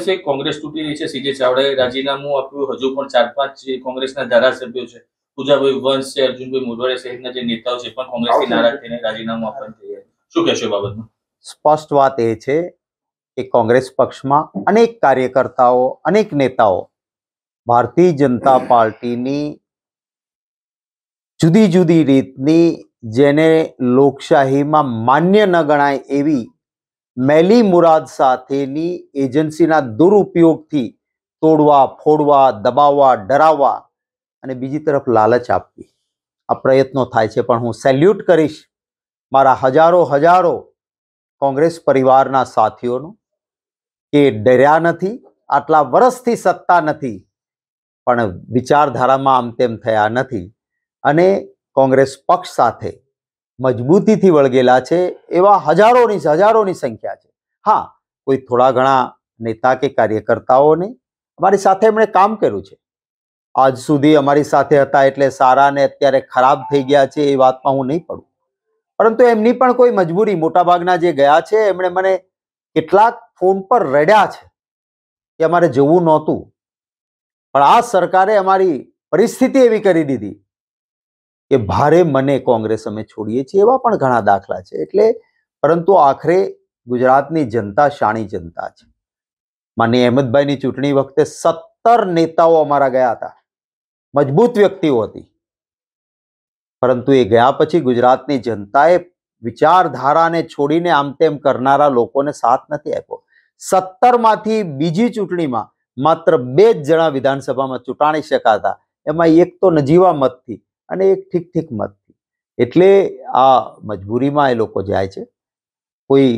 છે કોંગ્રેસ તૂટી રહી છે સીજે ચાવડાએ રાજીનામું આપ્યું હજુ પણ ચાર પાંચ કોંગ્રેસના ધારાસભ્યો છે પૂજાભાઈ વંશ છે અર્જુનભાઈ મોઢવાડે સહિતના જે નેતાઓ છે પણ કોંગ્રેસથી નારાજ થઈને રાજીનામું આપવાની તૈયારી શું કહેશો બાબતમાં સ્પષ્ટ વાત એ છે કે કોંગ્રેસ પક્ષમાં અનેક કાર્યકર્તાઓ અનેક નેતાઓ ભારતીય જનતા પાર્ટીની જુદી જુદી રીતની જેને લોકશાહીમાં માન્ય ન ગણાય એવી મેલી મુરાદ સાથેની એજન્સીના દુરુપયોગથી તોડવા ફોડવા દબાવવા ડરાવવા અને બીજી તરફ લાલચ આપવી આ પ્રયત્નો થાય છે પણ હું સેલ્યુટ કરીશ મારા હજારો હજારો કોંગ્રેસ પરિવારના સાથીઓનો કે ડર્યા નથી આટલા વર્ષથી સત્તા નથી પણ વિચારધારામાં આમ તેમ થયા નથી અને કોંગ્રેસ પક્ષ સાથે મજબૂતીથી વળગેલા છે એવા હજારોની હજારોની સંખ્યા છે હા કોઈ થોડા ઘણા નેતા કે કાર્યકર્તાઓને અમારી સાથે એમણે કામ કર્યું છે આજ સુધી અમારી સાથે હતા એટલે સારા ને અત્યારે ખરાબ થઈ ગયા છે એ વાતમાં હું નહીં પડું પરંતુ એમની પણ કોઈ મજબૂરી મોટાભાગના જે ગયા છે એમણે મને કેટલાક ફોન પર રડ્યા છે કે અમારે જવું નહોતું પણ આ સરકારે અમારી પરિસ્થિતિ એવી કરી દીધી કે ભારે મને કોંગ્રેસ અમે છોડીએ છીએ એવા પણ ઘણા દાખલા છે એટલે પરંતુ આખરે ગુજરાતની જનતા શાણી જનતા છે માની અહેમદભાઈની ચૂંટણી વખતે સત્તર નેતાઓ અમારા ગયા હતા મજબૂત વ્યક્તિઓ હતી પરંતુ એ ગયા પછી ગુજરાતની જનતાએ વિચારધારાને છોડીને આમ તેમ કરનારા લોકોને સાથ નથી આપ્યો સત્તરમાંથી બીજી ચૂંટણીમાં માત્ર બે જ જણા વિધાનસભામાં ચૂંટાણી શકાતા એમાં એક તો નજીવા મતથી અને એક ઠીક ઠીક મતથી એટલે આ મજબૂરીમાં એ લોકો જાય છે કોઈ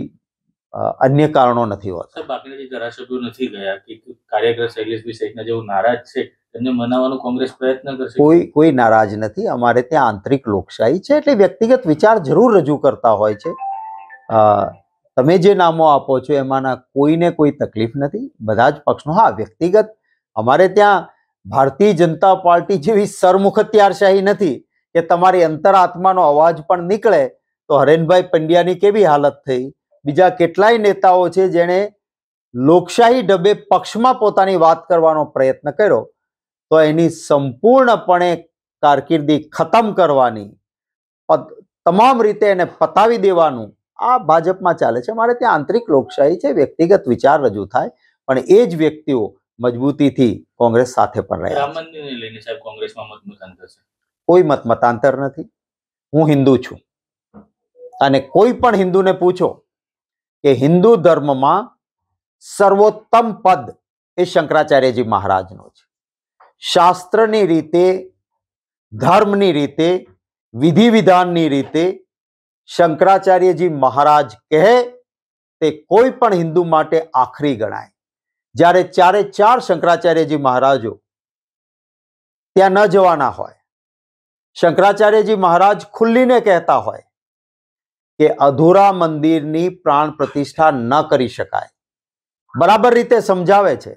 અન્ય કારણો નથી હોતા બાકી જે ધારાસભ્યો નથી ગયા કે કાર્યકર શૈલેષભાઈ સહિતના જેઓ નારાજ છે તેમને મનાવવાનો કોંગ્રેસ પ્રયત્ન કરશે કોઈ કોઈ નારાજ નથી અમારે ત્યાં આંતરિક લોકશાહી છે એટલે વ્યક્તિગત વિચાર જરૂર રજૂ કરતા હોય છે તમે જે નામો આપો છો એમાંના કોઈને કોઈ તકલીફ નથી બધા જ પક્ષનો હા વ્યક્તિગત અમારે ત્યાં ભારતીય જનતા પાર્ટી જેવી સરમુખ સરમુખત્યારશાહી નથી કે તમારી અંતરાત્માનો અવાજ પણ નીકળે તો હરેનભાઈ પંડ્યાની કેવી હાલત થઈ બીજા કેટલાય નેતાઓ છે જેણે લોકશાહી ડબે પક્ષમાં પોતાની વાત કરવાનો પ્રયત્ન કર્યો તો એની સંપૂર્ણપણે કારકિર્દી ખતમ કરવાની તમામ રીતે એને પતાવી દેવાનું આ ભાજપમાં ચાલે છે મારે ત્યાં આંતરિક લોકશાહી છે વ્યક્તિગત વિચાર રજૂ થાય પણ એ જ વ્યક્તિઓ મજબૂતીથી કોંગ્રેસ સાથે પણ રહ્યા રામ મંદિરને લઈને નથી હું હિન્દુ છું અને કોઈ પણ હિન્દુને પૂછો કે હિન્દુ ધર્મમાં સર્વોત્તમ પદ એ શંકરાચાર્યજી મહારાજનો છે શાસ્ત્રની રીતે ધર્મની રીતે વિધિ વિધાનની રીતે શંકરાચાર્યજી મહારાજ કહે તે કોઈ પણ હિન્દુ માટે આખરી ગણાય જ્યારે ચારે ચાર શંકરાચાર્યજી મહારાજો ત્યાં ન જવાના હોય શંકરાચાર્યજી મહારાજ ખુલ્લીને કહેતા હોય કે અધૂરા મંદિરની પ્રાણ પ્રતિષ્ઠા ન કરી શકાય બરાબર રીતે સમજાવે છે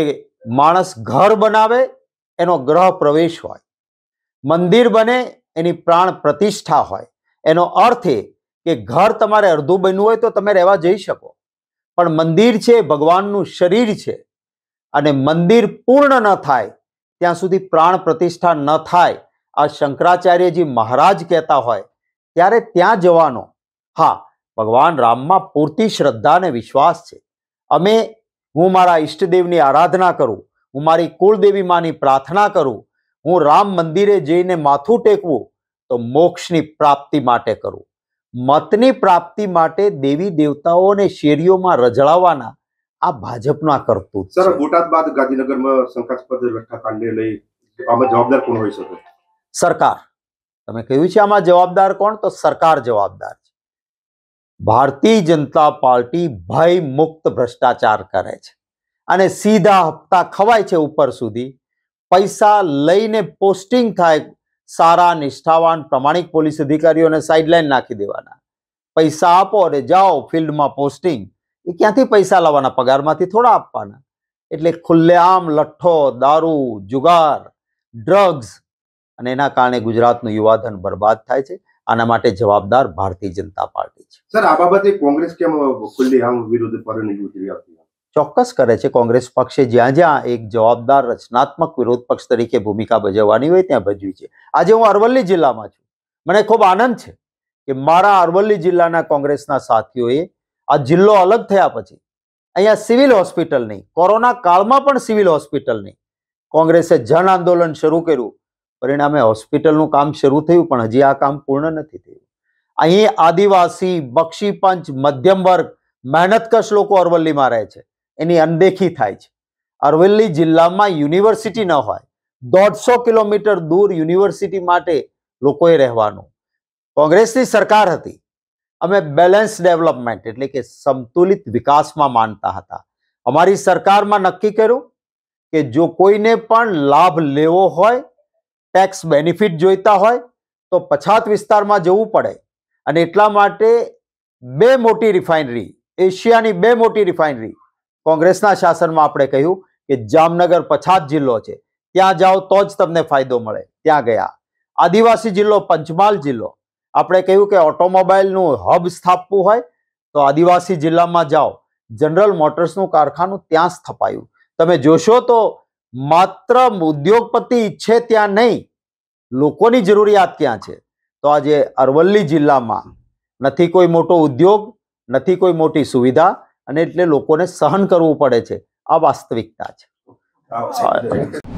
કે માણસ ઘર બનાવે એનો ગ્રહ પ્રવેશ હોય મંદિર બને એની પ્રાણ પ્રતિષ્ઠા હોય એનો અર્થ એ કે ઘર તમારે અડધું બન્યું હોય તો તમે રહેવા જઈ શકો પણ મંદિર છે ભગવાનનું શરીર છે અને મંદિર પૂર્ણ ન થાય ત્યાં સુધી પ્રાણ પ્રતિષ્ઠા ન થાય આ શંકરાચાર્યજી મહારાજ કહેતા હોય ત્યારે ત્યાં જવાનો હા ભગવાન રામમાં પૂરતી શ્રદ્ધા અને વિશ્વાસ છે અમે હું મારા ઈષ્ટદેવની આરાધના કરું હું મારી કુળદેવી માની પ્રાર્થના કરું હું રામ મંદિરે જઈને માથું ટેકવું તો મોક્ષની પ્રાપ્તિ માટે કરું મતની પ્રાપ્તિ માટે દેવી દેવતાઓને શેરીઓમાં રજળાવવાના આ ભાજપના કરતું સર બોટાદ બાદ ગાંધીનગરમાં શંકાસ્પદ લઠ્ઠાકાંડને લઈ આમાં જવાબદાર કોણ હોઈ શકે સરકાર તમે કહ્યું છે આમાં જવાબદાર કોણ તો સરકાર જવાબદાર છે ભારતીય જનતા પાર્ટી ભય મુક્ત ભ્રષ્ટાચાર કરે છે અને સીધા હપ્તા ખવાય છે ઉપર સુધી પૈસા લઈને પોસ્ટિંગ થાય સારા નિષ્ઠાવાન પ્રમાણિક પોલીસ અધિકારીઓને સાઇડલાઇન નાખી દેવાના પૈસા આપો અને જાઓ ફિલ્ડમાં પોસ્ટિંગ એ ક્યાંથી પૈસા લાવવાના પગારમાંથી થોડા આપવાના એટલે ખુલ્લેઆમ લઠ્ઠો દારૂ જુગાર ડ્રગ્સ અને એના કારણે ગુજરાતનું યુવાધન બરબાદ થાય છે આના માટે જવાબદાર ભારતીય જનતા પાર્ટી છે સર આ બાબતે કોંગ્રેસ કેમ ખુલ્લેઆમ વિરોધ પર ચોક્કસ કરે છે કોંગ્રેસ પક્ષે જ્યાં જ્યાં એક જવાબદાર રચનાત્મક વિરોધ પક્ષ તરીકે ભૂમિકા ભજવવાની હોય ત્યાં ભજવી છે આજે હું અરવલ્લી જિલ્લામાં છું મને ખૂબ આનંદ છે કે મારા અરવલ્લી જિલ્લાના કોંગ્રેસના સાથીઓએ આ જિલ્લો અલગ થયા પછી અહીંયા સિવિલ હોસ્પિટલ નહીં કોરોના કાળમાં પણ સિવિલ હોસ્પિટલ નહીં કોંગ્રેસે જન આંદોલન શરૂ કર્યું પરિણામે હોસ્પિટલનું કામ શરૂ થયું પણ હજી આ કામ પૂર્ણ નથી થયું અહીં આદિવાસી બક્ષી પંચ મધ્યમ વર્ગ મહેનતકશ લોકો અરવલ્લીમાં રહે છે એની અનદેખી થાય છે અરવલ્લી જિલ્લામાં યુનિવર્સિટી ન હોય દોઢસો કિલોમીટર દૂર યુનિવર્સિટી માટે લોકોએ રહેવાનું કોંગ્રેસની સરકાર હતી અમે બેલેન્સ ડેવલપમેન્ટ એટલે કે સંતુલિત વિકાસમાં માનતા હતા અમારી સરકારમાં નક્કી કર્યું કે જો કોઈને પણ લાભ લેવો હોય ટેક્સ બેનિફિટ જોઈતા હોય તો પછાત વિસ્તારમાં જવું પડે અને એટલા માટે બે મોટી રિફાઇનરી એશિયાની બે મોટી રિફાઇનરી કોંગ્રેસના શાસનમાં આપણે કહ્યું કે જામનગર પછાત જિલ્લો છે ત્યાં જાઓ તો જ તમને ફાયદો મળે ત્યાં ગયા આદિવાસી જિલ્લો પંચમહાલ જિલ્લો આપણે કહ્યું કે ઓટોમોબાઈલનું હબ સ્થાપવું હોય તો આદિવાસી જિલ્લામાં જાઓ જનરલ મોટર્સનું કારખાનું ત્યાં સ્થપાયું તમે જોશો તો માત્ર ઉદ્યોગપતિ ઈચ્છે ત્યાં નહીં લોકોની જરૂરિયાત ક્યાં છે તો આજે અરવલ્લી જિલ્લામાં નથી કોઈ મોટો ઉદ્યોગ નથી કોઈ મોટી સુવિધા અને એટલે લોકોને સહન કરવું પડે છે આ વાસ્તવિકતા છે